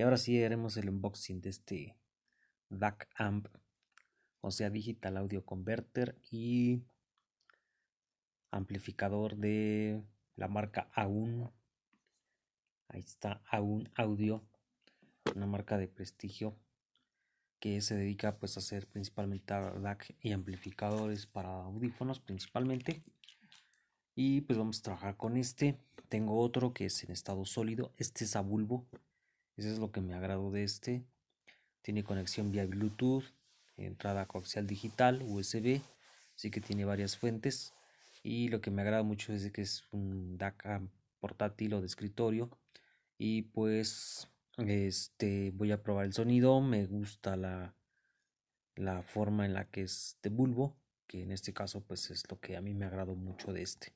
Y ahora sí haremos el unboxing de este DAC Amp, o sea, Digital Audio Converter y amplificador de la marca AUN. Ahí está AUN Audio, una marca de prestigio que se dedica pues a hacer principalmente DAC y amplificadores para audífonos principalmente. Y pues vamos a trabajar con este. Tengo otro que es en estado sólido. Este es a bulbo. Eso es lo que me agrado de este. Tiene conexión vía Bluetooth, entrada coaxial digital, USB, así que tiene varias fuentes. Y lo que me agrada mucho es que es un DAC portátil o de escritorio. Y pues este voy a probar el sonido. Me gusta la, la forma en la que es de bulbo. Que en este caso pues es lo que a mí me agradó mucho de este.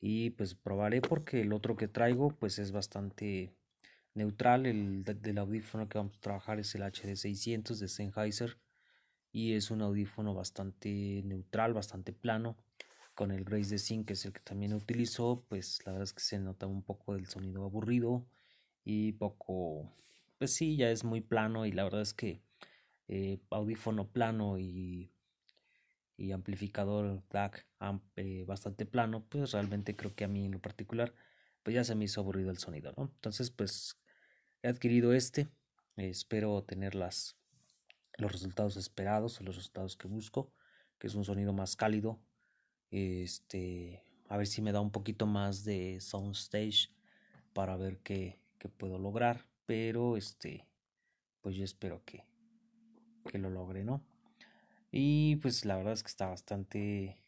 Y pues probaré porque el otro que traigo pues es bastante neutral. El del audífono que vamos a trabajar es el HD600 de Sennheiser y es un audífono bastante neutral, bastante plano. Con el Grace de Zinc, que es el que también utilizo, pues la verdad es que se nota un poco del sonido aburrido y poco, pues sí, ya es muy plano y la verdad es que eh, audífono plano y, y amplificador DAC eh, bastante plano, pues realmente creo que a mí en lo particular pues ya se me hizo aburrido el sonido, ¿no? Entonces, pues he adquirido este, espero tener los resultados esperados, los resultados que busco, que es un sonido más cálido, este, a ver si me da un poquito más de soundstage para ver qué, qué puedo lograr, pero este, pues yo espero que, que lo logre, ¿no? Y pues la verdad es que está bastante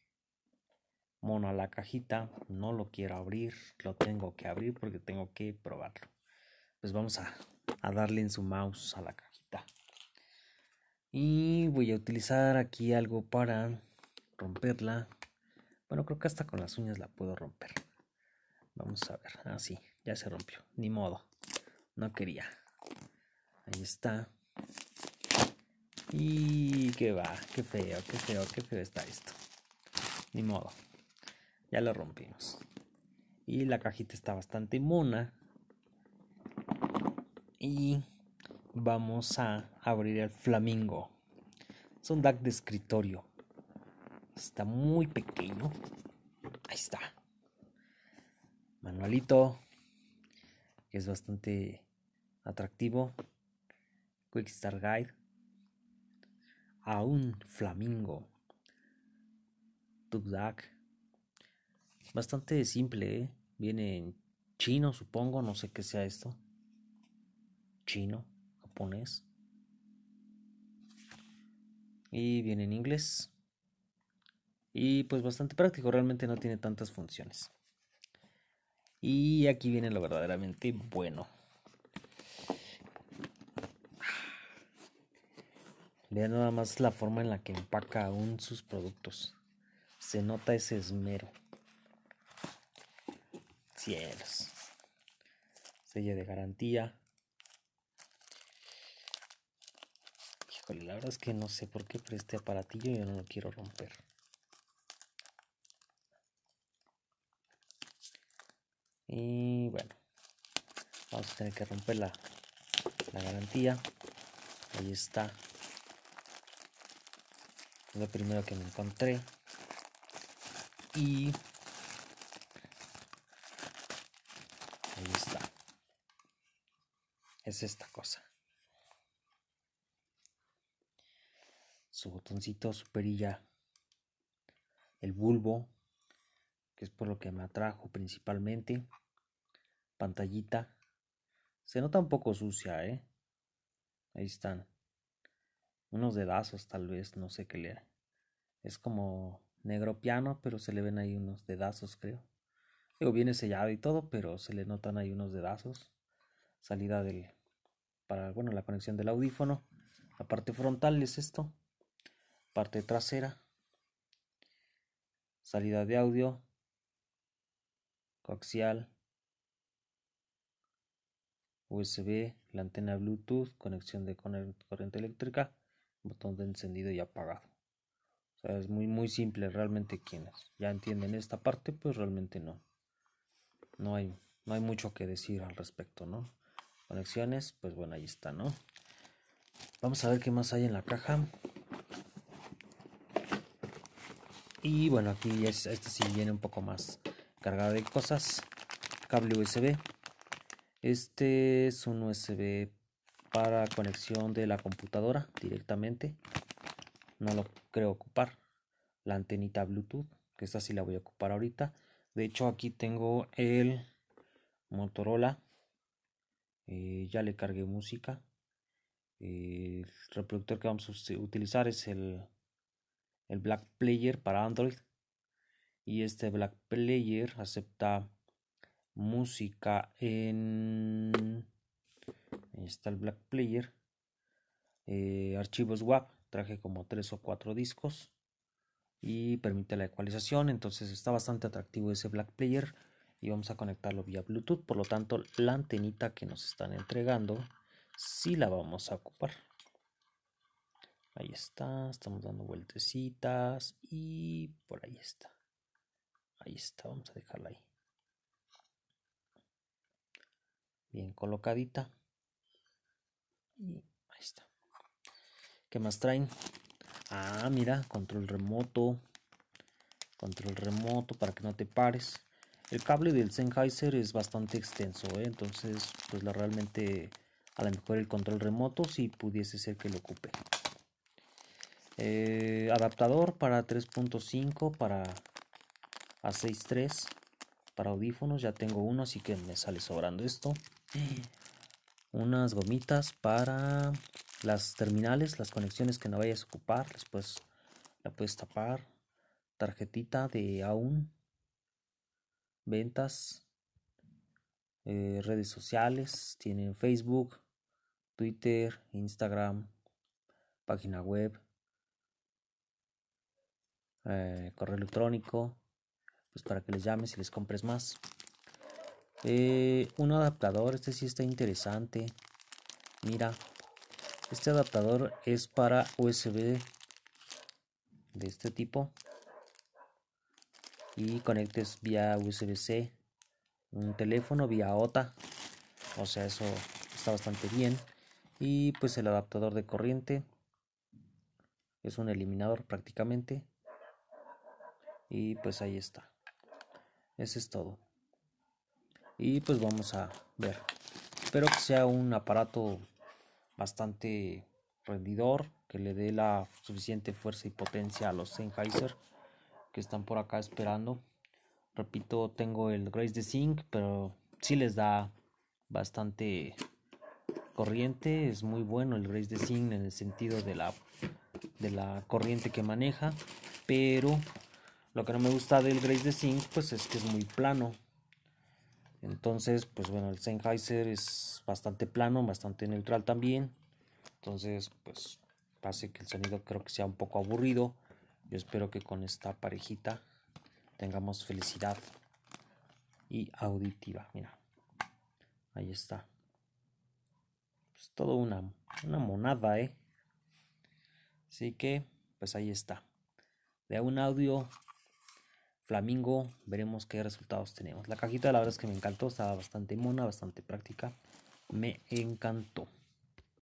mono a la cajita. No lo quiero abrir, lo tengo que abrir porque tengo que probarlo. Pues vamos a, darle en su mouse a la cajita. Y voy a utilizar aquí algo para romperla. Bueno, creo que hasta con las uñas la puedo romper. Vamos a ver. Así, ah, ya se rompió. Ni modo. No quería. Ahí está. Y qué va, qué feo, qué feo, qué feo está esto. Ni modo. Ya la rompimos. Y la cajita está bastante mona. Y vamos a abrir el flamingo. Es un DAC de escritorio. Está muy pequeño. Ahí está. Manualito. Que es bastante atractivo. Quick Start Guide. A un flamingo. DAC. Bastante simple, ¿eh? Viene en chino, supongo, no sé qué sea esto. Chino, japonés. Y viene en inglés. Y pues bastante práctico, realmente no tiene tantas funciones. Y aquí viene lo verdaderamente bueno. Vean nada más la forma en la que empaca aún sus productos. Se nota ese esmero. Cielos. Sella de garantía. Híjole, la verdad es que no sé por qué, pero este aparatillo yo no lo quiero romper. Y bueno, vamos a tener que romper la, la garantía. Ahí está. Lo primero que me encontré. Y Ahí está. Es esta cosa. Su botoncito, su perilla, el bulbo, que es por lo que me atrajo principalmente. Pantallita. Se nota un poco sucia, ¿eh? Ahí están. Unos dedazos tal vez, no sé qué le... Es como negro piano, pero se le ven ahí unos dedazos, creo viene sellado y todo, pero se le notan ahí unos dedazos. Salida del. Para, bueno, la conexión del audífono. La parte frontal es esto. Parte trasera. Salida de audio. Coaxial. USB, la antena Bluetooth, conexión de corriente eléctrica, botón de encendido y apagado. es muy muy simple realmente quienes ya entienden esta parte, pues realmente no no hay, no hay mucho que decir al respecto, ¿no? Conexiones, pues bueno, ahí está, ¿no? Vamos a ver qué más hay en la caja. Y bueno, aquí es, este sí viene un poco más cargado de cosas. Cable USB. Este es un USB para conexión de la computadora directamente. No lo creo ocupar. La antenita Bluetooth, que esta sí la voy a ocupar ahorita. De hecho, aquí tengo el Motorola. Eh, ya le cargué música. Eh, el reproductor que vamos a utilizar es el, Black Player para Android. Y este Black Player acepta música en... Ahí está el Black Player. Eh, archivos WAP. Traje como tres o cuatro discos y permite la ecualización. Entonces está bastante atractivo ese Black Player y vamos a conectarlo vía Bluetooth. Por lo tanto, la antenita que nos están entregando, sí la vamos a ocupar. Ahí está, estamos dando vueltecitas y por ahí está. Ahí está, vamos a dejarla ahí. Bien colocadita. Y ahí está. ¿Qué más traen? Ah, mira, control remoto. Control remoto para que no te pares. El cable del Sennheiser es bastante extenso, ¿eh? entonces pues la, realmente a lo mejor el control remoto si pudiese ser que lo ocupe. Eh, adaptador para 3.5 para a 6.3 para audífonos, ya tengo uno así que me sale sobrando esto. Unas gomitas para las terminales, las conexiones que no vayas a ocupar, Después la puedes tapar. Tarjetita de aún, ventas, eh, redes sociales, tienen Facebook, Twitter, Instagram, página web, eh, correo electrónico, pues para que les llames y les compres más. Eh, un adaptador, este sí está interesante. Mira, este adaptador es para USB de este tipo. Y conectes vía USB-C un teléfono vía OTA. O sea, eso está bastante bien. Y pues el adaptador de corriente es un eliminador prácticamente. Y pues ahí está. Ese es todo. Y pues vamos a ver. Espero que sea un aparato bastante rendidor, que le dé la suficiente fuerza y potencia a los Sennheiser que están por acá esperando. Repito, tengo el Grace de Zinc, pero sí les da bastante corriente. Es muy bueno el Grace de Zinc en el sentido de la, de la corriente que maneja, pero lo que no me gusta del Grace de Zinc pues es que es muy plano. Entonces, pues bueno, el Sennheiser es bastante plano, bastante neutral también. Entonces, pues hace que el sonido creo que sea un poco aburrido. Yo espero que con esta parejita tengamos felicidad y auditiva. Mira, ahí está. Es pues, todo una, una monada, ¿eh? Así que, pues ahí está. Vea un audio Flamingo, veremos qué resultados tenemos. La cajita la verdad es que me encantó, estaba bastante mona, bastante práctica. Me encantó.